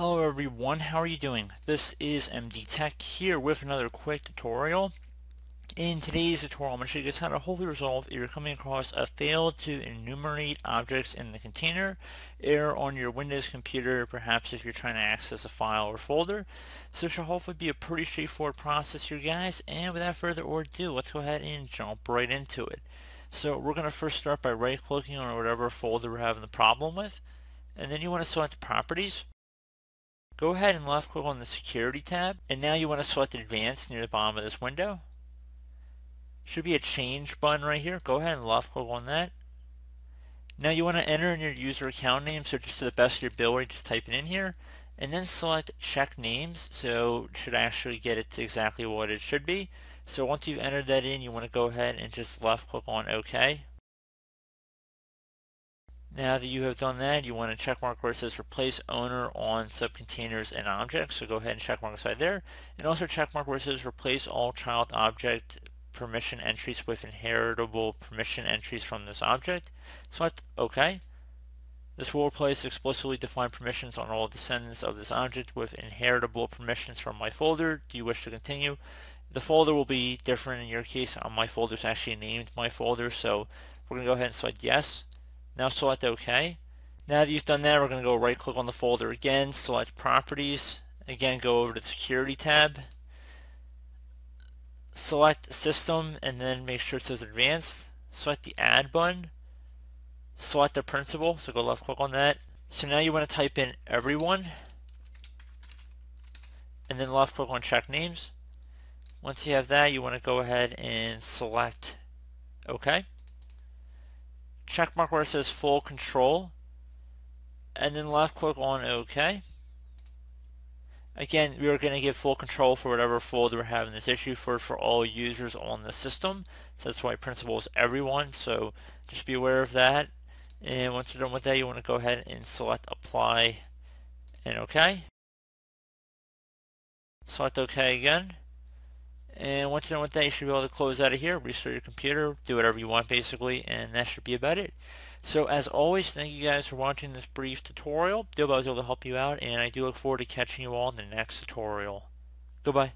Hello everyone, how are you doing? This is MD Tech here with another quick tutorial. In today's tutorial, I'm going to show you guys how to hopefully resolve if you're coming across a fail to enumerate objects in the container error on your Windows computer, perhaps if you're trying to access a file or folder. So it should hopefully be a pretty straightforward process here guys, and without further ado, let's go ahead and jump right into it. So we're going to first start by right clicking on whatever folder we're having the problem with, and then you want to select Properties Go ahead and left click on the security tab and now you want to select advanced near the bottom of this window. Should be a change button right here. Go ahead and left click on that. Now you want to enter in your user account name so just to the best of your ability just type it in here and then select check names so it should actually get it to exactly what it should be. So once you've entered that in you want to go ahead and just left click on OK now that you have done that, you want to check mark where it says replace owner on subcontainers and objects. So go ahead and check mark inside there. And also check mark where it says replace all child object permission entries with inheritable permission entries from this object. Select OK. This will replace explicitly defined permissions on all descendants of this object with inheritable permissions from my folder. Do you wish to continue? The folder will be different in your case. Uh, my folder is actually named my folder, so we're going to go ahead and select yes. Now select OK. Now that you've done that, we're going to go right click on the folder again, select Properties, again go over to the Security tab, select System, and then make sure it says Advanced, select the Add button, select the principal, so go left click on that. So now you want to type in everyone, and then left click on Check Names. Once you have that, you want to go ahead and select OK check mark where it says full control and then left click on OK. Again, we are going to give full control for whatever folder we're having this issue for for all users on the system. So that's why principal is everyone, so just be aware of that. And once you're done with that, you want to go ahead and select apply and OK. Select OK again. And once you're done with that, you should be able to close out of here, restart your computer, do whatever you want basically, and that should be about it. So as always, thank you guys for watching this brief tutorial. I was able to help you out, and I do look forward to catching you all in the next tutorial. Goodbye.